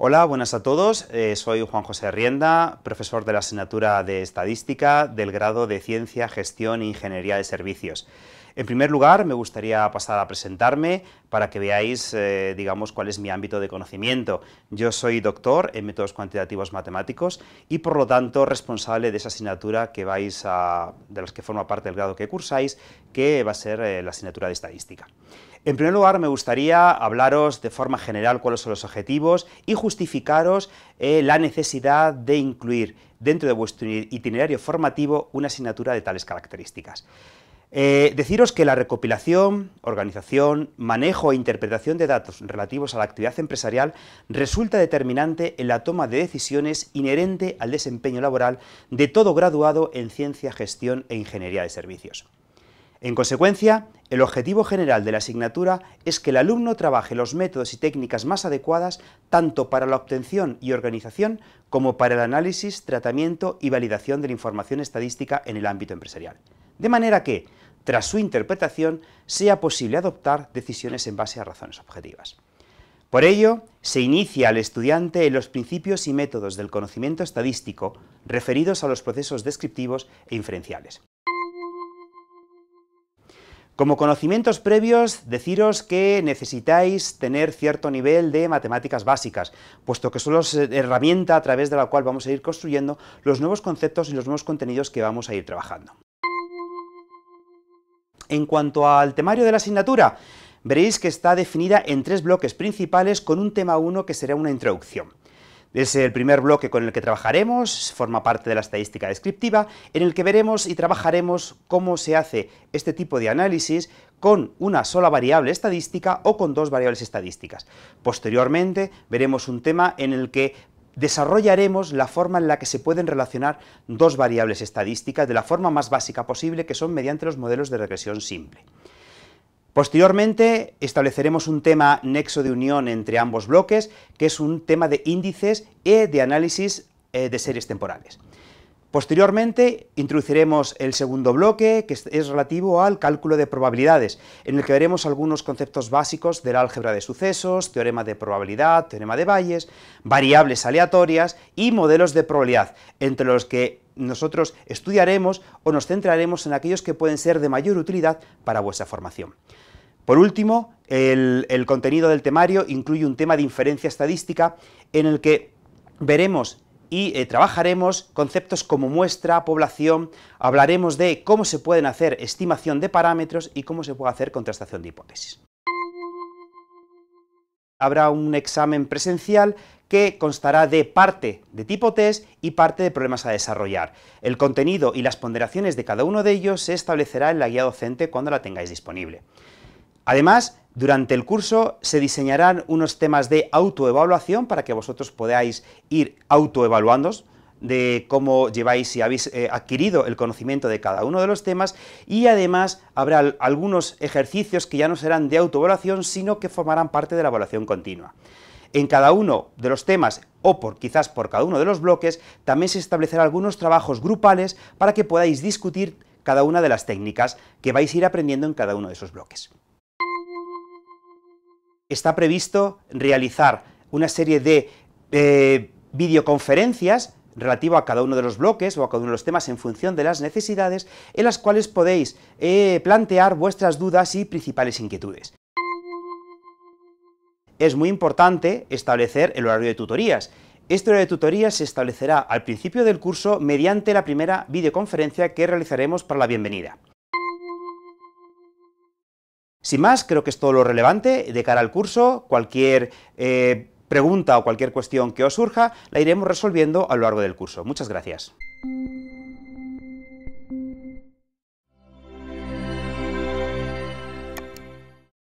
Hola, buenas a todos. Eh, soy Juan José Rienda, profesor de la asignatura de Estadística del grado de Ciencia, Gestión e Ingeniería de Servicios. En primer lugar, me gustaría pasar a presentarme para que veáis, eh, digamos, cuál es mi ámbito de conocimiento. Yo soy doctor en métodos cuantitativos matemáticos y, por lo tanto, responsable de esa asignatura que vais a, de las que forma parte del grado que cursáis, que va a ser eh, la asignatura de estadística. En primer lugar, me gustaría hablaros de forma general cuáles son los objetivos y justificaros eh, la necesidad de incluir dentro de vuestro itinerario formativo una asignatura de tales características. Eh, deciros que la recopilación, organización, manejo e interpretación de datos relativos a la actividad empresarial resulta determinante en la toma de decisiones inherente al desempeño laboral de todo graduado en ciencia, gestión e ingeniería de servicios. En consecuencia, el objetivo general de la asignatura es que el alumno trabaje los métodos y técnicas más adecuadas tanto para la obtención y organización como para el análisis, tratamiento y validación de la información estadística en el ámbito empresarial. De manera que tras su interpretación, sea posible adoptar decisiones en base a razones objetivas. Por ello, se inicia al estudiante en los principios y métodos del conocimiento estadístico referidos a los procesos descriptivos e inferenciales. Como conocimientos previos, deciros que necesitáis tener cierto nivel de matemáticas básicas, puesto que son la herramienta a través de la cual vamos a ir construyendo los nuevos conceptos y los nuevos contenidos que vamos a ir trabajando. En cuanto al temario de la asignatura, veréis que está definida en tres bloques principales con un tema 1 que será una introducción. Es el primer bloque con el que trabajaremos, forma parte de la estadística descriptiva, en el que veremos y trabajaremos cómo se hace este tipo de análisis con una sola variable estadística o con dos variables estadísticas. Posteriormente veremos un tema en el que desarrollaremos la forma en la que se pueden relacionar dos variables estadísticas de la forma más básica posible, que son mediante los modelos de regresión simple. Posteriormente estableceremos un tema nexo de unión entre ambos bloques, que es un tema de índices y e de análisis eh, de series temporales. Posteriormente introduciremos el segundo bloque, que es relativo al cálculo de probabilidades, en el que veremos algunos conceptos básicos del álgebra de sucesos, teorema de probabilidad, teorema de Bayes, variables aleatorias y modelos de probabilidad, entre los que nosotros estudiaremos o nos centraremos en aquellos que pueden ser de mayor utilidad para vuestra formación. Por último, el, el contenido del temario incluye un tema de inferencia estadística en el que veremos y eh, trabajaremos conceptos como muestra, población, hablaremos de cómo se pueden hacer estimación de parámetros y cómo se puede hacer contrastación de hipótesis. Habrá un examen presencial que constará de parte de tipo test y parte de problemas a desarrollar. El contenido y las ponderaciones de cada uno de ellos se establecerá en la guía docente cuando la tengáis disponible. Además, durante el curso se diseñarán unos temas de autoevaluación para que vosotros podáis ir autoevaluándos de cómo lleváis y habéis eh, adquirido el conocimiento de cada uno de los temas y además habrá algunos ejercicios que ya no serán de autoevaluación, sino que formarán parte de la evaluación continua. En cada uno de los temas, o por, quizás por cada uno de los bloques, también se establecerán algunos trabajos grupales para que podáis discutir cada una de las técnicas que vais a ir aprendiendo en cada uno de esos bloques está previsto realizar una serie de eh, videoconferencias relativo a cada uno de los bloques o a cada uno de los temas en función de las necesidades, en las cuales podéis eh, plantear vuestras dudas y principales inquietudes. Es muy importante establecer el horario de tutorías. Este horario de tutorías se establecerá al principio del curso mediante la primera videoconferencia que realizaremos para la bienvenida. Sin más, creo que es todo lo relevante de cara al curso. Cualquier eh, pregunta o cualquier cuestión que os surja la iremos resolviendo a lo largo del curso. Muchas gracias.